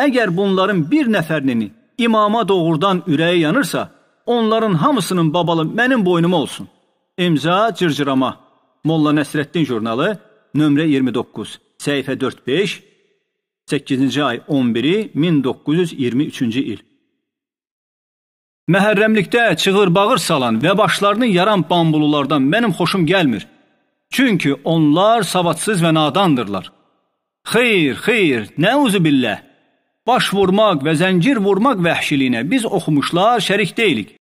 Əgər bunların bir nəfərinin imama doğrudan ürəyi yanırsa, onların hamısının babalı mənim boynuma olsun. İmza Cırcırama. Molla Nəsrəddin jurnalı nömrə 29, səhifə 45, 8-ci ay 11-i 1923-cü il. Məhərrəmlikdə çığır bağır salan və başlarını yaran bambululardan mənim xoşum gəlmir. Çünki onlar savadsız və nadandırlar. Xeyr, xeyr, nə uzu billah baş vurmaq və zəncir vurmaq vəhşiliyinə biz oxumuşlar şərik deyilik.